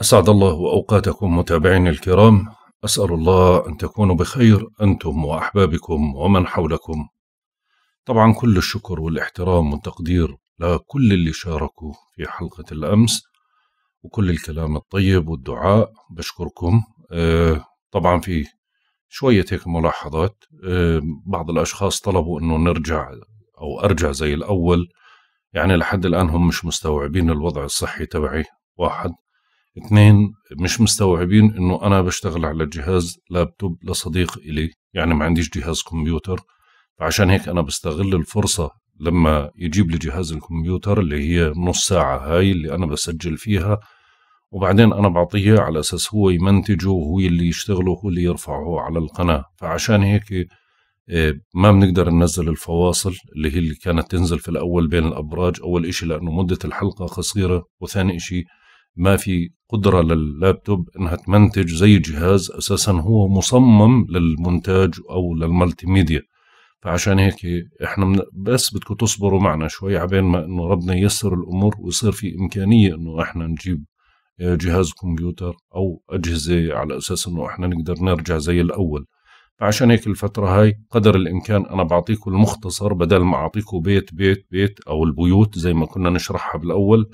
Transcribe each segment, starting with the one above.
أسعد الله وأوقاتكم متابعين الكرام أسأل الله أن تكونوا بخير أنتم وأحبابكم ومن حولكم طبعا كل الشكر والاحترام والتقدير لكل اللي شاركوا في حلقة الأمس وكل الكلام الطيب والدعاء بشكركم آه، طبعا في شوية هيك ملاحظات آه، بعض الأشخاص طلبوا أنه نرجع أو أرجع زي الأول يعني لحد الآن هم مش مستوعبين الوضع الصحي تبعي واحد اثنين مش مستوعبين انه انا بشتغل على جهاز لابتوب لصديق الي يعني ما عنديش جهاز كمبيوتر فعشان هيك انا بستغل الفرصه لما يجيب لي جهاز الكمبيوتر اللي هي نص ساعه هاي اللي انا بسجل فيها وبعدين انا بعطيه على اساس هو يمنتجه وهو اللي يشتغله وهو اللي يرفعه على القناه فعشان هيك آه، ما بنقدر ننزل الفواصل اللي هي اللي كانت تنزل في الاول بين الابراج اول إشي لانه مده الحلقه قصيره وثاني إشي ما في قدرة لللابتوب أنها تمنتج زي جهاز أساسا هو مصمم للمونتاج أو للمالتي ميديا فعشان هيك احنا بس بدكم تصبروا معنا شوي عبين ما انه ربنا ييسر الامور ويصير في امكانيه انه احنا نجيب آه، جهاز كمبيوتر او اجهزه على اساس انه احنا نقدر نرجع زي الاول فعشان هيك الفترة هاي قدر الإمكان أنا بعطيكم المختصر بدل ما أعطيكم بيت بيت بيت أو البيوت زي ما كنا نشرحها بالأول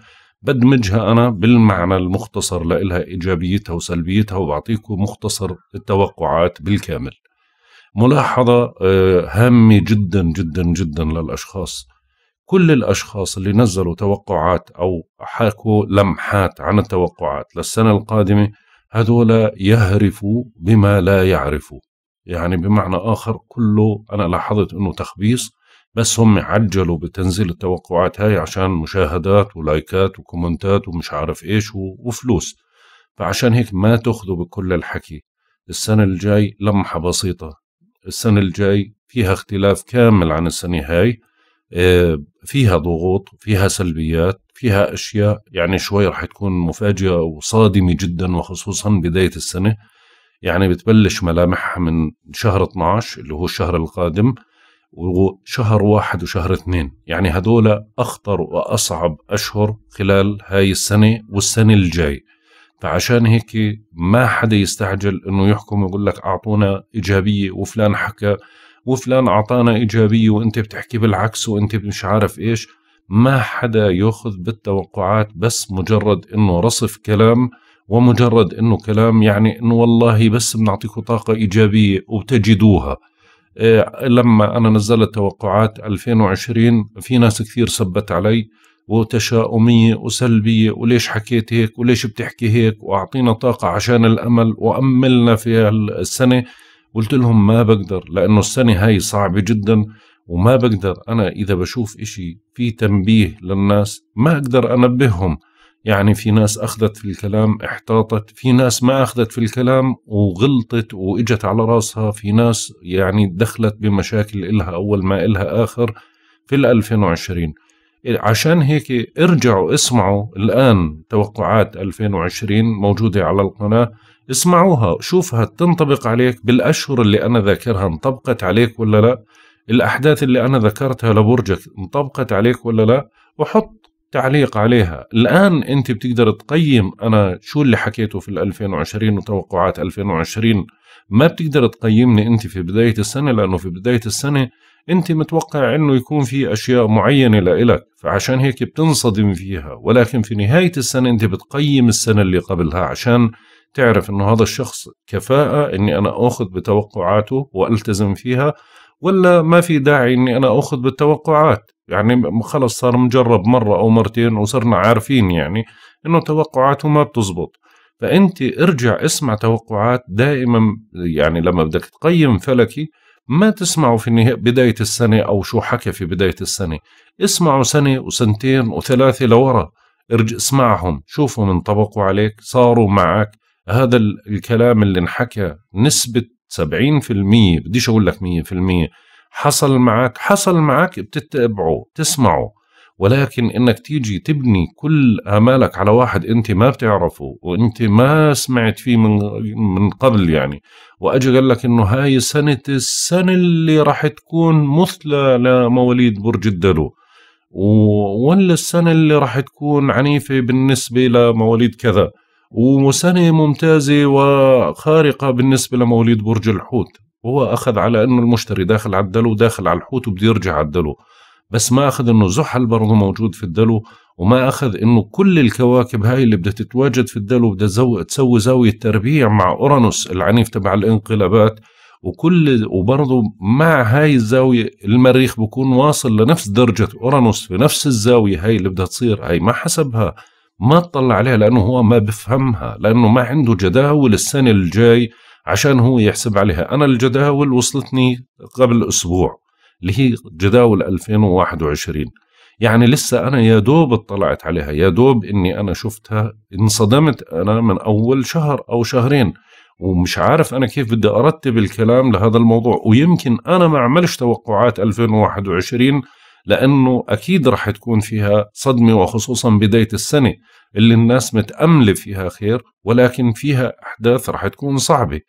بدمجها أنا بالمعنى المختصر لإلها إيجابيتها وسلبيتها وبعطيكم مختصر التوقعات بالكامل ملاحظة آه، هامة جدا جدا جدا للأشخاص كل الأشخاص اللي نزلوا توقعات أو حاكوا لمحات عن التوقعات للسنة القادمة هذول يهرفوا بما لا يعرفوا يعني بمعنى آخر كله أنا لاحظت أنه تخبيص بس هم عجلوا بتنزيل التوقعات هاي عشان مشاهدات ولايكات وكومنتات ومش عارف ايش وفلوس فعشان هيك ما تاخذوا بكل الحكي السنة الجاي لمحة بسيطة السنة الجاي فيها اختلاف كامل عن السنة هاي آه، فيها ضغوط فيها سلبيات فيها أشياء يعني شوي رح تكون مفاجئة وصادمة جدا وخصوصا بداية السنة يعني بتبلش ملامحها من شهر 12 اللي هو الشهر القادم وشهر واحد وشهر اثنين يعني هدول أخطر وأصعب أشهر خلال هاي السنة والسنة الجاي فعشان هيك ما حدا يستعجل انه يحكم ويقول لك اعطونا ايجابيه وفلان حكى وفلان اعطانا ايجابيه وانت بتحكي بالعكس وانت مش عارف ايش ما حدا ياخذ بالتوقعات بس مجرد انه رصف كلام ومجرد انه كلام يعني انه والله بس بنعطيكم طاقه ايجابيه وبتجدوها إيه، لما أنا نزلت توقعات 2020 في ناس كثير سبت علي وتشاؤمية وسلبية وليش حكيت هيك وليش بتحكي هيك وأعطينا طاقة عشان الأمل وأملنا في السنة قلت لهم ما بقدر لأنه السنة هاي صعبة جدا وما بقدر أنا إذا بشوف إشي في تنبيه للناس ما أقدر أنبههم يعني في ناس أخذت في الكلام احتاطت في ناس ما أخذت في الكلام وغلطت وإجت على راسها في ناس يعني دخلت بمشاكل إلها أول ما إلها آخر في ال 2020 عشان هيك ارجعوا اسمعوا الآن توقعات 2020 موجودة على القناة اسمعوها شوفها تنطبق عليك بالأشهر اللي أنا ذاكرها انطبقت عليك ولا لا الأحداث اللي أنا ذكرتها لبرجك انطبقت عليك ولا لا وحط تعليق عليها الآن أنت بتقدر تقيم أنا شو اللي حكيته في 2020 وتوقعات 2020 ما بتقدر تقيمني أنت في بداية السنة لأنه في بداية السنة أنت متوقع أنه يكون في أشياء معينة لإلك فعشان هيك بتنصدم فيها ولكن في نهاية السنة أنت بتقيم السنة اللي قبلها عشان تعرف أنه هذا الشخص كفاءة أني أنا أخذ بتوقعاته وألتزم فيها ولا ما في داعي أني أنا أخذ بالتوقعات يعني خلص صار مجرب مرة أو مرتين وصرنا عارفين يعني إنه توقعاته ما بتزبط فأنت ارجع اسمع توقعات دائما يعني لما بدك تقيم فلكي ما تسمعوا في النهاية بداية السنة أو شو حكى في بداية السنة اسمعوا سنة وسنتين وثلاثة لورا ارجع اسمعهم شوفهم انطبقوا عليك صاروا معك هذا الكلام اللي انحكى نسبة 70% بديش أقول لك 100% حصل معك حصل معك بتتبعه تسمعه ولكن انك تيجي تبني كل امالك على واحد انت ما بتعرفه وانت ما سمعت فيه من من قبل يعني واجى قال لك انه هاي سنه السنه اللي راح تكون مثلى لمواليد برج الدلو ولا السنه اللي راح تكون عنيفه بالنسبه لمواليد كذا وسنه ممتازه وخارقه بالنسبه لمواليد برج الحوت هو اخذ على انه المشتري داخل على الدلو داخل على الحوت وبده يرجع على الدلو بس ما اخذ انه زحل برضه موجود في الدلو وما اخذ انه كل الكواكب هاي اللي بدها تتواجد في الدلو بدها تسوي زاويه تربيع مع اورانوس العنيف تبع الانقلابات وكل وبرضه مع هاي الزاويه المريخ بكون واصل لنفس درجه اورانوس في نفس الزاويه هاي اللي بدها تصير هاي ما حسبها ما اطلع عليها لانه هو ما بفهمها لانه ما عنده جداول السنه الجاي عشان هو يحسب عليها أنا الجداول وصلتني قبل أسبوع اللي هي جداول 2021 يعني لسه أنا يا دوب اطلعت عليها يا دوب إني أنا شفتها انصدمت أنا من أول شهر أو شهرين ومش عارف أنا كيف بدي أرتب الكلام لهذا الموضوع ويمكن أنا ما عملش توقعات 2021 لأنه أكيد راح تكون فيها صدمة وخصوصا بداية السنة اللي الناس متأملة فيها خير ولكن فيها أحداث راح تكون صعبة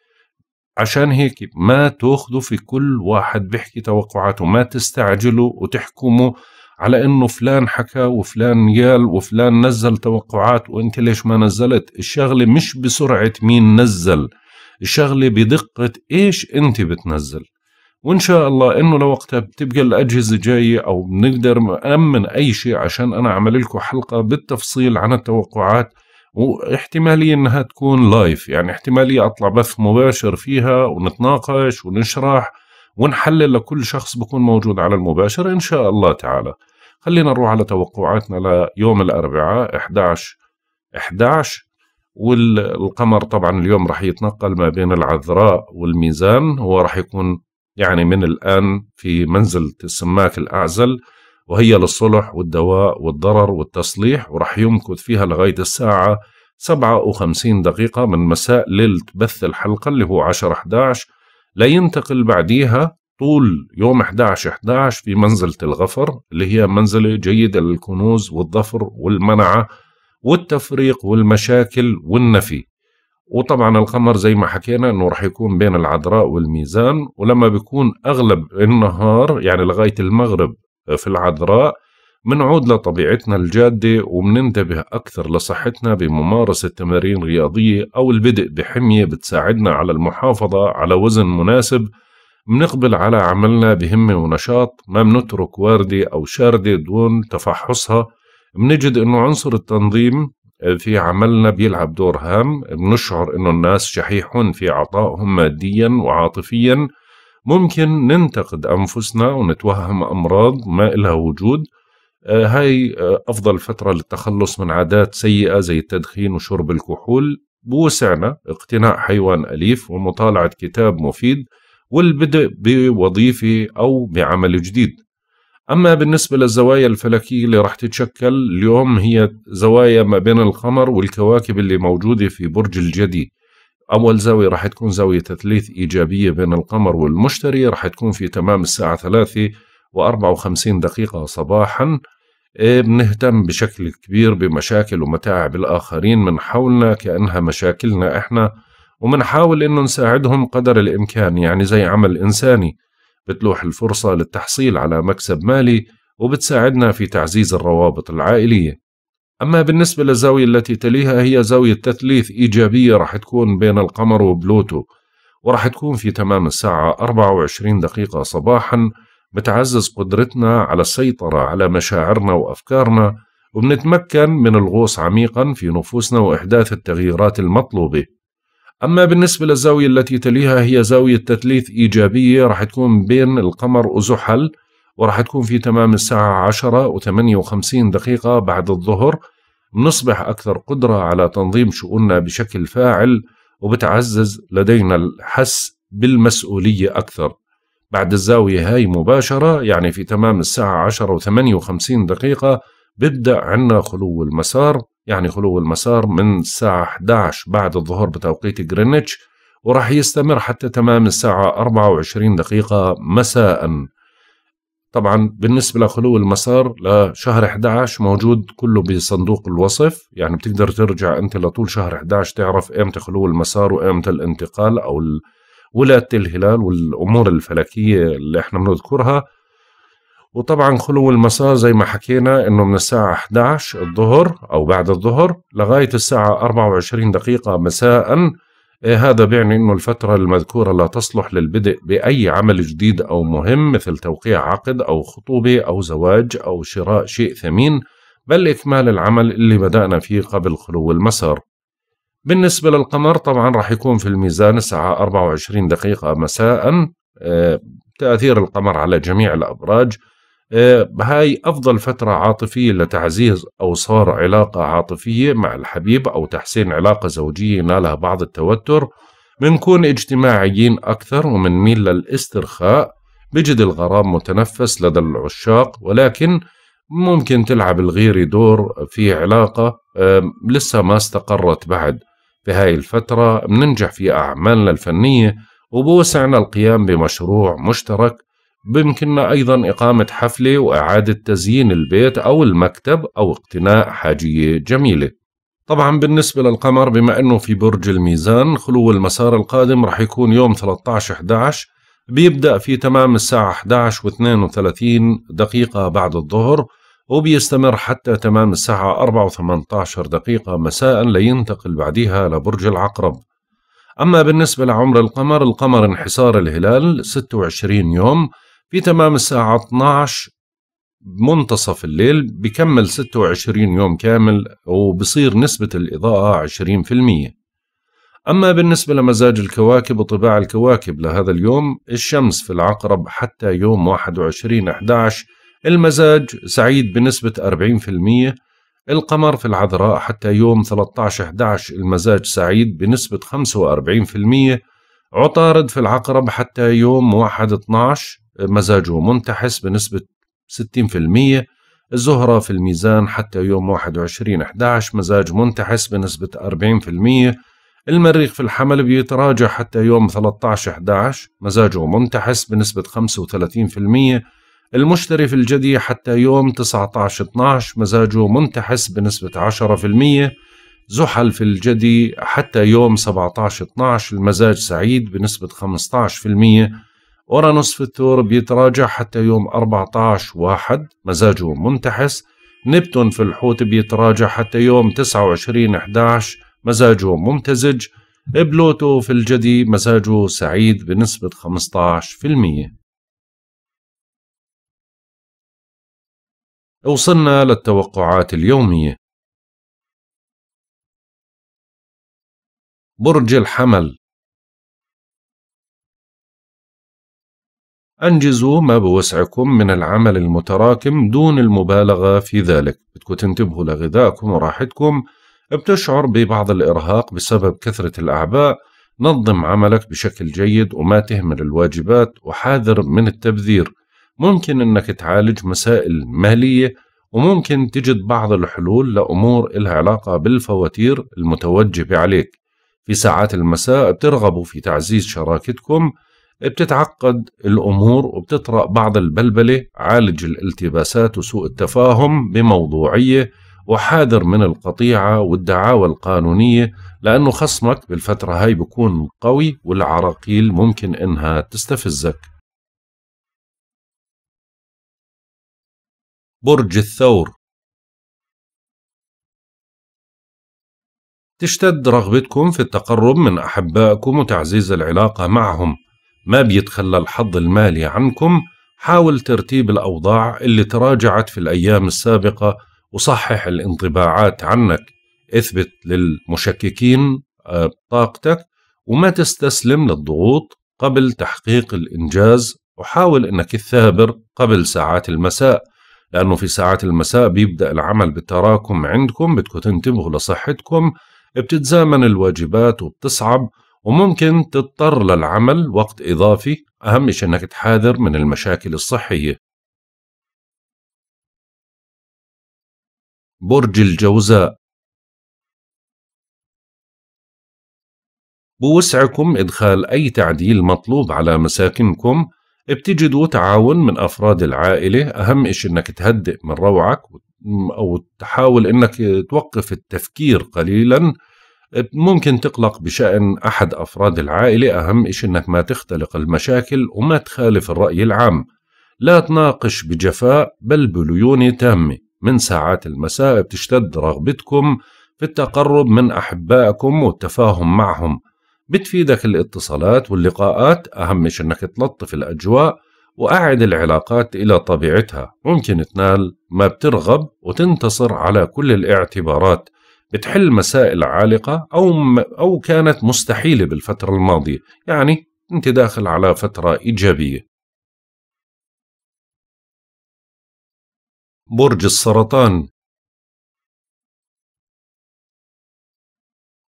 عشان هيك ما تاخذوا في كل واحد بيحكي توقعاته ما تستعجلوا وتحكموا على انه فلان حكى وفلان قال وفلان نزل توقعات وانت ليش ما نزلت الشغله مش بسرعه مين نزل الشغله بدقه ايش انت بتنزل وان شاء الله انه لوقتها بتبقى الاجهزه جايه او بنقدر نامن اي شيء عشان انا اعمل لكم حلقه بالتفصيل عن التوقعات واحتمالية انها تكون لايف يعني احتمالية اطلع بث مباشر فيها ونتناقش ونشرح ونحلل لكل شخص بكون موجود على المباشر ان شاء الله تعالى خلينا نروح على توقعاتنا ليوم الاربعاء 11 11 والقمر طبعا اليوم راح يتنقل ما بين العذراء والميزان هو راح يكون يعني من الآن في منزل السماك الأعزل وهي للصلح والدواء والضرر والتصليح ورح يمكث فيها لغاية الساعة 57 دقيقة من مساء ليلة بث الحلقة اللي هو 10 11 لينتقل بعديها طول يوم 11 11 في منزلة الغفر اللي هي منزلة جيدة للكنوز والظفر والمنعة والتفريق والمشاكل والنفي وطبعا القمر زي ما حكينا انه راح يكون بين العذراء والميزان ولما بيكون اغلب النهار يعني لغايه المغرب في العذراء منعود لطبيعتنا الجادة ومننتبه أكثر لصحتنا بممارسة تمارين رياضية أو البدء بحمية بتساعدنا على المحافظة على وزن مناسب منقبل على عملنا بهمة ونشاط ما منترك واردة أو شاردة دون تفحصها منجد أنه عنصر التنظيم في عملنا بيلعب دور هام بنشعر أنه الناس شحيحون في عطائهم ماديا وعاطفيا ممكن ننتقد أنفسنا ونتوهم أمراض ما إلها وجود آه، هاي آه، أفضل فترة للتخلص من عادات سيئة زي التدخين وشرب الكحول بوسعنا اقتناء حيوان أليف ومطالعة كتاب مفيد والبدء بوظيفة أو بعمل جديد أما بالنسبة للزوايا الفلكية اللي راح تتشكل اليوم هي زوايا ما بين القمر والكواكب اللي موجودة في برج الجدي أول زاوية راح تكون زاوية تثليث إيجابية بين القمر والمشتري راح تكون في تمام الساعة ثلاثة وأربعة وخمسين دقيقة صباحا إيه، بنهتم بشكل كبير بمشاكل ومتاعب الآخرين من حولنا كأنها مشاكلنا إحنا ومنحاول إنه نساعدهم قدر الإمكان يعني زي عمل إنساني بتلوح الفرصة للتحصيل على مكسب مالي وبتساعدنا في تعزيز الروابط العائلية أما بالنسبة للزاوية التي تليها هي زاوية تثليث إيجابية راح تكون بين القمر وبلوتو وراح تكون في تمام الساعة 24 دقيقة صباحا بتعزز قدرتنا على السيطرة على مشاعرنا وأفكارنا وبنتمكن من الغوص عميقا في نفوسنا وإحداث التغييرات المطلوبة أما بالنسبة للزاوية التي تليها هي زاوية تثليث إيجابية راح تكون بين القمر وزحل وراح تكون في تمام الساعة 10 و58 دقيقة بعد الظهر نصبح أكثر قدرة على تنظيم شؤوننا بشكل فاعل وبتعزز لدينا الحس بالمسؤولية أكثر بعد الزاوية هاي مباشرة يعني في تمام الساعة 10 و58 دقيقة بيبدأ عنا خلو المسار يعني خلو المسار من الساعة 11 بعد الظهر بتوقيت جرينتش وراح يستمر حتى تمام الساعة 24 دقيقة مساءً طبعا بالنسبة لخلو المسار لشهر 11 موجود كله بصندوق الوصف يعني بتقدر ترجع أنت لطول شهر 11 تعرف إمتى خلو المسار وإمتى الانتقال أو ولادة الهلال والأمور الفلكية اللي احنا بنذكرها وطبعا خلو المسار زي ما حكينا انه من الساعة 11 الظهر او بعد الظهر لغاية الساعة 24 دقيقة مساء إيه، هذا بيعني أنه الفترة المذكورة لا تصلح للبدء بأي عمل جديد أو مهم مثل توقيع عقد أو خطوبة أو زواج أو شراء شيء ثمين بل إكمال العمل اللي بدأنا فيه قبل خلو المسار بالنسبة للقمر طبعا راح يكون في الميزان الساعة 24 دقيقة مساء إيه، تأثير القمر على جميع الأبراج آه، هاي أفضل فترة عاطفية لتعزيز أوصار علاقة عاطفية مع الحبيب أو تحسين علاقة زوجية نالها بعض التوتر منكون اجتماعيين أكثر ومنميل للاسترخاء بجد الغرام متنفس لدى العشاق ولكن ممكن تلعب الغيرة دور في علاقة آه، لسه ما استقرت بعد في هاي الفترة بننجح في أعمالنا الفنية وبوسعنا القيام بمشروع مشترك بإمكاننا أيضا إقامة حفلة وإعادة تزيين البيت أو المكتب أو اقتناء حاجية جميلة طبعا بالنسبة للقمر بما أنه في برج الميزان خلو المسار القادم رح يكون يوم 13-11 بيبدأ في تمام الساعة 11 و 32 دقيقة بعد الظهر وبيستمر حتى تمام الساعة 4 و 18 دقيقة مساء لينتقل بعدها لبرج العقرب أما بالنسبة لعمر القمر القمر انحسار الهلال 26 يوم في تمام الساعة 12 منتصف الليل بكمل 26 يوم كامل وبصير نسبة الإضاءة 20% أما بالنسبة لمزاج الكواكب وطباع الكواكب لهذا اليوم الشمس في العقرب حتى يوم 21 11 المزاج سعيد بنسبة 40% القمر في العذراء حتى يوم 13 11 المزاج سعيد بنسبة 45% عطارد في العقرب حتى يوم مزاجه منتحس بنسبة 60% الزهرة في الميزان حتى يوم 21 11 مزاج منتحس بنسبة 40% المريخ في الحمل بيتراجع حتى يوم 13 11 مزاجه منتحس بنسبة 35% المشتري في الجدي حتى يوم 19 12 مزاجه منتحس بنسبة 10% زحل في الجدي حتى يوم 17 12 المزاج سعيد بنسبة أورانوس في الثور بيتراجع حتى يوم 14 واحد مزاجه منتحس نبتون في الحوت بيتراجع حتى يوم 29 11 مزاجه ممتزج بلوتو في الجدي مزاجه سعيد بنسبة 15% وصلنا للتوقعات اليومية برج الحمل أنجزوا ما بوسعكم من العمل المتراكم دون المبالغة في ذلك بدكم تنتبهوا لغذائكم وراحتكم بتشعر ببعض الإرهاق بسبب كثرة الأعباء نظم عملك بشكل جيد وما تهمل الواجبات وحاذر من التبذير ممكن أنك تعالج مسائل مالية وممكن تجد بعض الحلول لأمور إلها علاقة بالفواتير المتوجبة عليك في ساعات المساء بترغبوا في تعزيز شراكتكم بتتعقد الأمور وبتطرأ بعض البلبلة عالج الالتباسات وسوء التفاهم بموضوعية وحاذر من القطيعة والدعاوى القانونية لأنه خصمك بالفترة هاي بيكون قوي والعراقيل ممكن إنها تستفزك برج الثور تشتد رغبتكم في التقرب من أحبائكم وتعزيز العلاقة معهم ما بيتخلى الحظ المالي عنكم حاول ترتيب الأوضاع اللي تراجعت في الأيام السابقة وصحح الانطباعات عنك اثبت للمشككين آه، طاقتك وما تستسلم للضغوط قبل تحقيق الإنجاز وحاول أنك تثابر قبل ساعات المساء لأنه في ساعات المساء بيبدأ العمل بالتراكم عندكم بدكم تنتبهوا لصحتكم بتتزامن الواجبات وبتصعب وممكن تضطر للعمل وقت إضافي أهم شيء أنك تحاذر من المشاكل الصحية برج الجوزاء بوسعكم إدخال أي تعديل مطلوب على مساكنكم بتجدوا تعاون من أفراد العائلة أهم شيء أنك تهدئ من روعك أو تحاول أنك توقف التفكير قليلاً ممكن تقلق بشأن أحد أفراد العائلة أهم إشي أنك ما تختلق المشاكل وما تخالف الرأي العام لا تناقش بجفاء بل بليونة تامة من ساعات المساء بتشتد رغبتكم في التقرب من أحبائكم والتفاهم معهم بتفيدك الاتصالات واللقاءات أهم شيء أنك تلطف الأجواء وأعد العلاقات إلى طبيعتها ممكن تنال ما بترغب وتنتصر على كل الاعتبارات بتحل مسائل عالقة أو, أو كانت مستحيلة بالفترة الماضية يعني أنت داخل على فترة إيجابية برج السرطان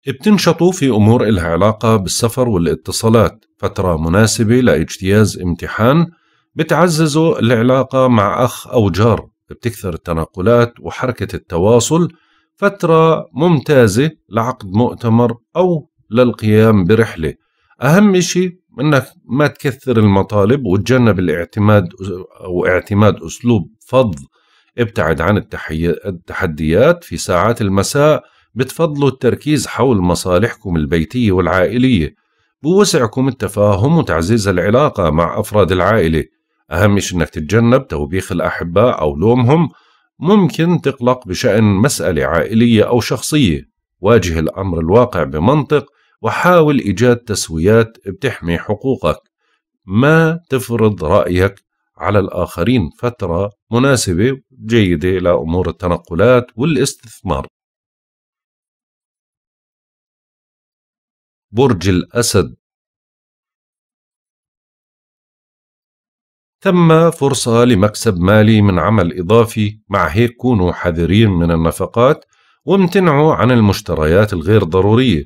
بتنشطوا في أمور إلها علاقة بالسفر والاتصالات فترة مناسبة لاجتياز امتحان بتعززوا العلاقة مع أخ أو جار بتكثر التنقلات وحركة التواصل فترة ممتازة لعقد مؤتمر أو للقيام برحلة أهم شيء أنك ما تكثر المطالب وتجنب الاعتماد أو اعتماد أسلوب فض ابتعد عن التحديات في ساعات المساء بتفضلوا التركيز حول مصالحكم البيتية والعائلية بوسعكم التفاهم وتعزيز العلاقة مع أفراد العائلة أهم شيء أنك تتجنب توبيخ الأحباء أو لومهم ممكن تقلق بشأن مسألة عائلية أو شخصية واجه الأمر الواقع بمنطق وحاول إيجاد تسويات بتحمي حقوقك ما تفرض رأيك على الآخرين فترة مناسبة جيدة لأمور التنقلات والاستثمار برج الأسد ثم فرصة لمكسب مالي من عمل إضافي مع هيك كونوا حذرين من النفقات وامتنعوا عن المشتريات الغير ضرورية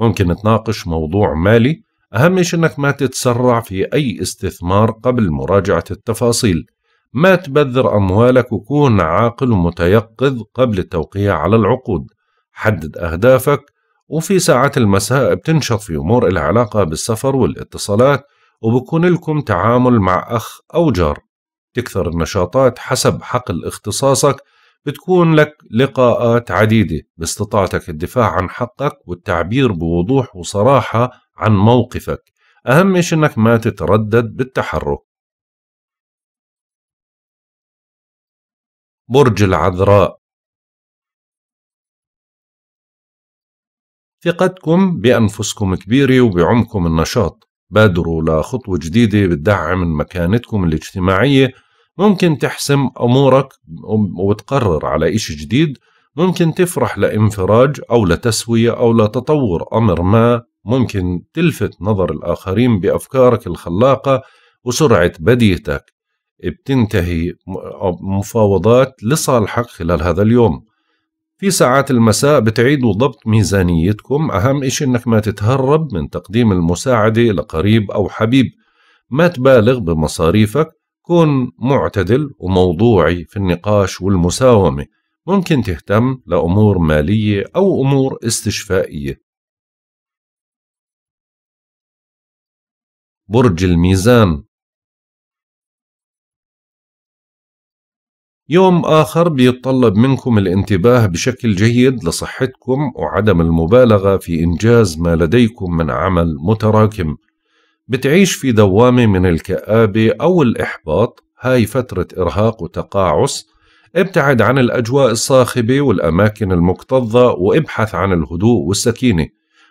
ممكن تناقش موضوع مالي أهم شيء أنك ما تتسرع في أي استثمار قبل مراجعة التفاصيل ما تبذر أموالك وكون عاقل ومتيقظ قبل التوقيع على العقود حدد أهدافك وفي ساعات المساء بتنشط في أمور العلاقة بالسفر والاتصالات وبكون لكم تعامل مع أخ أو جار تكثر النشاطات حسب حقل اختصاصك بتكون لك لقاءات عديدة باستطاعتك الدفاع عن حقك والتعبير بوضوح وصراحة عن موقفك أهم إيش أنك ما تتردد بالتحرك برج العذراء ثقتكم بأنفسكم كبيرة وبعمكم النشاط بادروا لخطوة جديدة بتدعم من مكانتكم الاجتماعية ممكن تحسم أمورك وتقرر على إشي جديد ممكن تفرح لانفراج أو لتسوية أو لتطور أمر ما ممكن تلفت نظر الآخرين بأفكارك الخلاقة وسرعة بديتك بتنتهي مفاوضات لصالحك خلال هذا اليوم في ساعات المساء بتعيدوا ضبط ميزانيتكم أهم إشي إنك ما تتهرب من تقديم المساعدة لقريب أو حبيب ما تبالغ بمصاريفك كن معتدل وموضوعي في النقاش والمساومة ممكن تهتم لأمور مالية أو أمور استشفائية برج الميزان يوم آخر بيتطلب منكم الانتباه بشكل جيد لصحتكم وعدم المبالغة في إنجاز ما لديكم من عمل متراكم بتعيش في دوامة من الكآبة أو الإحباط هاي فترة إرهاق وتقاعس ابتعد عن الأجواء الصاخبة والأماكن المكتظة وابحث عن الهدوء والسكينة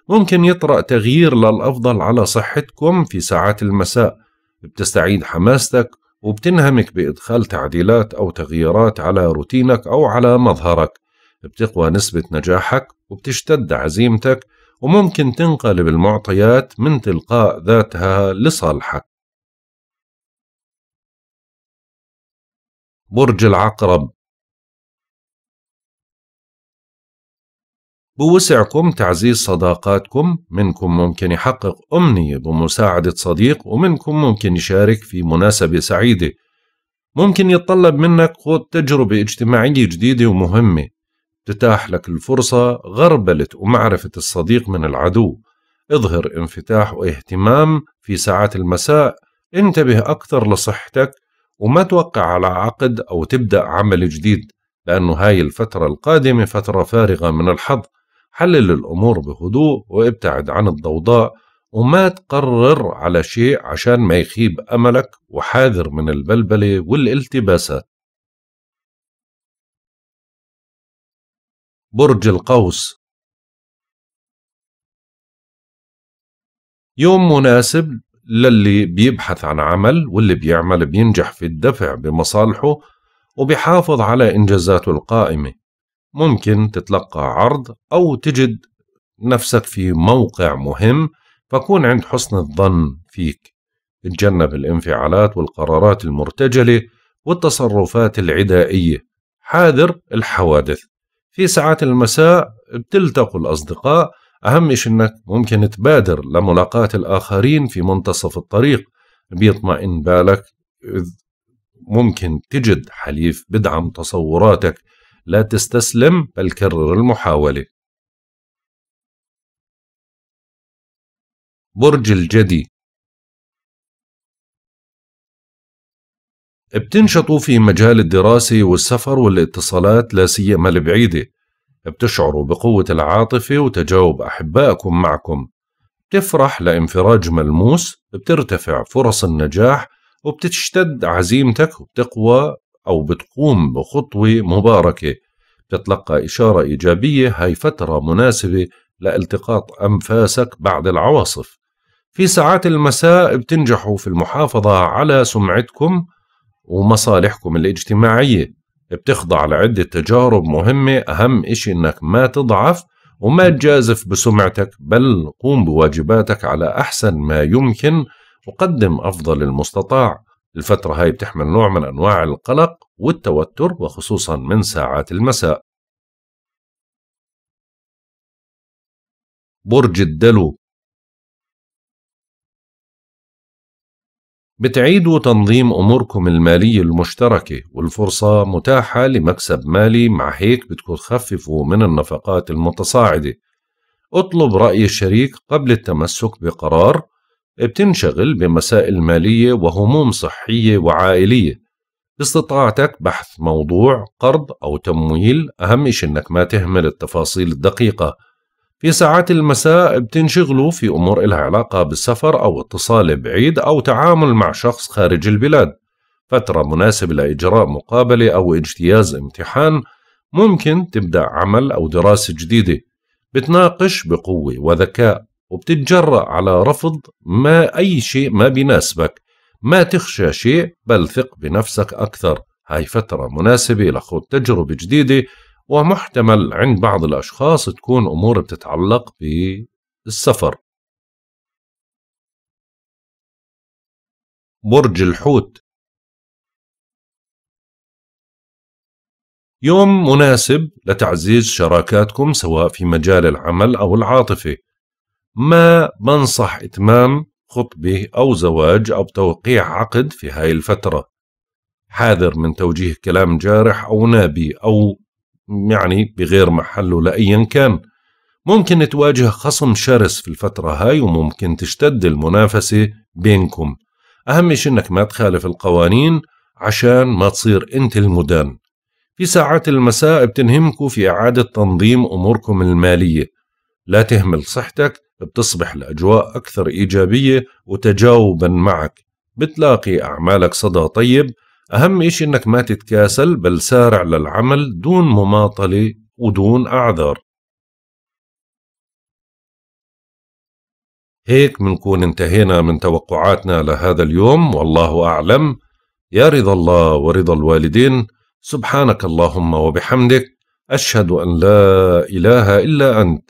ممكن يطرأ تغيير للأفضل على صحتكم في ساعات المساء بتستعيد حماستك وبتنهمك بإدخال تعديلات أو تغييرات على روتينك أو على مظهرك بتقوى نسبة نجاحك وبتشتد عزيمتك وممكن تنقلب المعطيات من تلقاء ذاتها لصالحك برج العقرب بوسعكم تعزيز صداقاتكم منكم ممكن يحقق أمنية بمساعدة صديق ومنكم ممكن يشارك في مناسبة سعيدة ممكن يتطلب منك خوض تجربة اجتماعية جديدة ومهمة تتاح لك الفرصة غربلة ومعرفة الصديق من العدو اظهر انفتاح واهتمام في ساعات المساء انتبه أكثر لصحتك وما توقع على عقد أو تبدأ عمل جديد لأنه هاي الفترة القادمة فترة فارغة من الحظ حلل الأمور بهدوء وابتعد عن الضوضاء وما تقرر على شيء عشان ما يخيب أملك وحاذر من البلبلة والالتباسات برج القوس يوم مناسب للي بيبحث عن عمل واللي بيعمل بينجح في الدفع بمصالحه وبيحافظ على إنجازاته القائمة ممكن تتلقى عرض أو تجد نفسك في موقع مهم فكون عند حسن الظن فيك اتجنب الانفعالات والقرارات المرتجلة والتصرفات العدائية حاذر الحوادث في ساعات المساء بتلتقوا الأصدقاء أهم شيء أنك ممكن تبادر لملاقاة الآخرين في منتصف الطريق بيطمئن بالك ممكن تجد حليف بدعم تصوراتك لا تستسلم بل كرر المحاولة برج الجدي بتنشطوا في مجال الدراسة والسفر والاتصالات لا سيما البعيدة بتشعروا بقوة العاطفة وتجاوب أحبائكم معكم بتفرح لانفراج ملموس بترتفع فرص النجاح وبتشتد عزيمتك وبتقوى أو بتقوم بخطوة مباركة بتتلقى إشارة إيجابية هاي فترة مناسبة لالتقاط أنفاسك بعد العواصف في ساعات المساء بتنجحوا في المحافظة على سمعتكم ومصالحكم الاجتماعية بتخضع لعدة تجارب مهمة أهم إشي إنك ما تضعف وما تجازف بسمعتك بل قوم بواجباتك على أحسن ما يمكن وقدم أفضل المستطاع الفترة هاي بتحمل نوع من أنواع القلق والتوتر وخصوصا من ساعات المساء برج الدلو بتعيدوا تنظيم أموركم المالية المشتركة والفرصة متاحة لمكسب مالي مع هيك بتكون خففوا من النفقات المتصاعدة اطلب رأي الشريك قبل التمسك بقرار بتنشغل بمسائل مالية وهموم صحية وعائلية باستطاعتك بحث موضوع قرض أو تمويل أهم إشي أنك ما تهمل التفاصيل الدقيقة في ساعات المساء بتنشغلوا في أمور إلها علاقة بالسفر أو اتصال بعيد أو تعامل مع شخص خارج البلاد فترة مناسبة لإجراء مقابلة أو اجتياز امتحان ممكن تبدأ عمل أو دراسة جديدة بتناقش بقوة وذكاء وبتتجرأ على رفض ما أي شيء ما بيناسبك ما تخشى شيء بل ثق بنفسك أكثر هاي فترة مناسبة لخوض تجربة جديدة ومحتمل عند بعض الأشخاص تكون أمور بتتعلق بالسفر برج الحوت يوم مناسب لتعزيز شراكاتكم سواء في مجال العمل أو العاطفة ما بنصح إتمام خطبة أو زواج أو توقيع عقد في هاي الفترة حاذر من توجيه كلام جارح أو نابي أو يعني بغير محله لأيا كان ممكن تواجه خصم شرس في الفترة هاي وممكن تشتد المنافسة بينكم أهم شيء إنك ما تخالف القوانين عشان ما تصير أنت المدان في ساعات المساء بتنهمكوا في إعادة تنظيم أموركم المالية لا تهمل صحتك بتصبح الأجواء أكثر إيجابية وتجاوبا معك بتلاقي أعمالك صدى طيب أهم إشي إنك ما تتكاسل بل سارع للعمل دون مماطلة ودون أعذار هيك منكون انتهينا من توقعاتنا لهذا اليوم والله أعلم يا رضا الله ورضا الوالدين سبحانك اللهم وبحمدك أشهد أن لا إله إلا أنت